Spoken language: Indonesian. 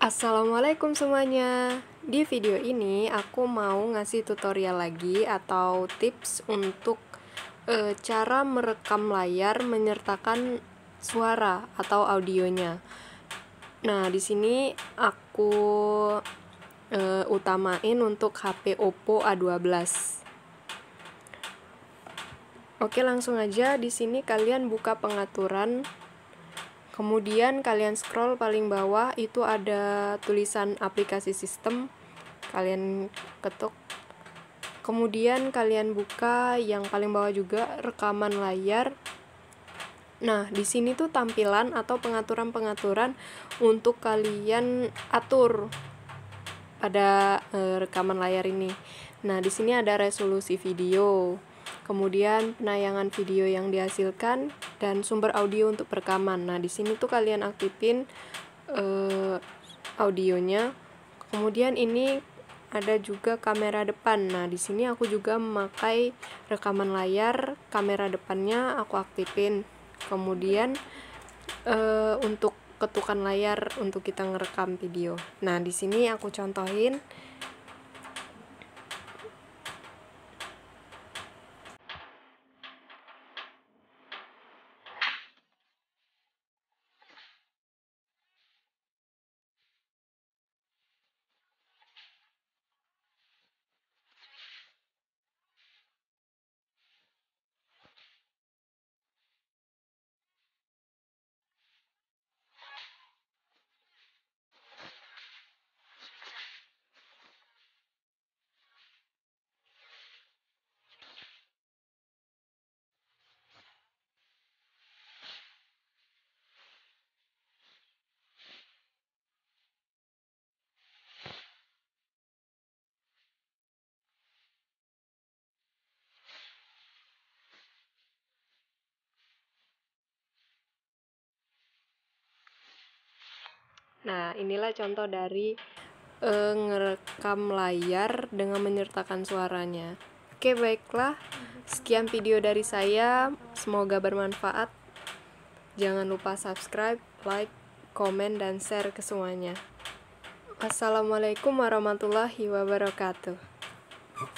Assalamualaikum semuanya Di video ini aku mau ngasih tutorial lagi atau tips untuk e, cara merekam layar menyertakan suara atau audionya Nah di sini aku e, utamain untuk HP Oppo A12 Oke, langsung aja di sini kalian buka pengaturan. Kemudian kalian scroll paling bawah itu ada tulisan aplikasi sistem. Kalian ketuk. Kemudian kalian buka yang paling bawah juga rekaman layar. Nah, di sini tuh tampilan atau pengaturan-pengaturan untuk kalian atur pada eh, rekaman layar ini. Nah, di sini ada resolusi video, kemudian penayangan video yang dihasilkan dan sumber audio untuk perekaman. Nah, di sini tuh kalian aktifin uh, audionya. Kemudian ini ada juga kamera depan. Nah, di sini aku juga memakai rekaman layar, kamera depannya aku aktifin. Kemudian uh, untuk ketukan layar untuk kita ngerekam video. Nah, di sini aku contohin Nah, inilah contoh dari uh, ngerekam layar dengan menyertakan suaranya. Oke, baiklah. Sekian video dari saya. Semoga bermanfaat. Jangan lupa subscribe, like, komen, dan share ke semuanya. Wassalamualaikum warahmatullahi wabarakatuh.